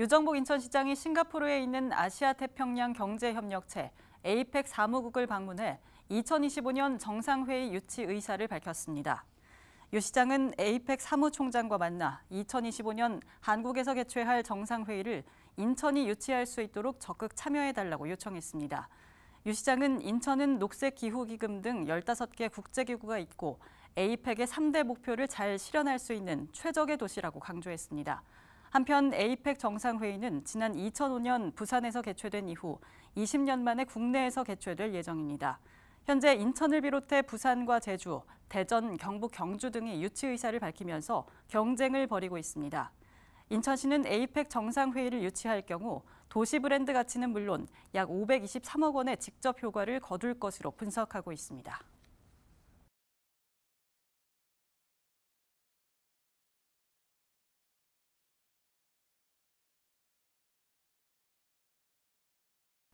유정복 인천시장이 싱가포르에 있는 아시아태평양 경제협력체 APEC 사무국을 방문해 2025년 정상회의 유치 의사를 밝혔습니다. 유 시장은 에이펙 사무총장과 만나 2025년 한국에서 개최할 정상회의를 인천이 유치할 수 있도록 적극 참여해달라고 요청했습니다. 유 시장은 인천은 녹색기후기금 등 15개 국제기구가 있고 에이펙의 3대 목표를 잘 실현할 수 있는 최적의 도시라고 강조했습니다. 한편 에이펙 정상회의는 지난 2005년 부산에서 개최된 이후 20년 만에 국내에서 개최될 예정입니다. 현재 인천을 비롯해 부산과 제주, 대전, 경북, 경주 등이 유치 의사를 밝히면서 경쟁을 벌이고 있습니다. 인천시는 에이펙 정상회의를 유치할 경우 도시 브랜드 가치는 물론 약 523억 원의 직접 효과를 거둘 것으로 분석하고 있습니다.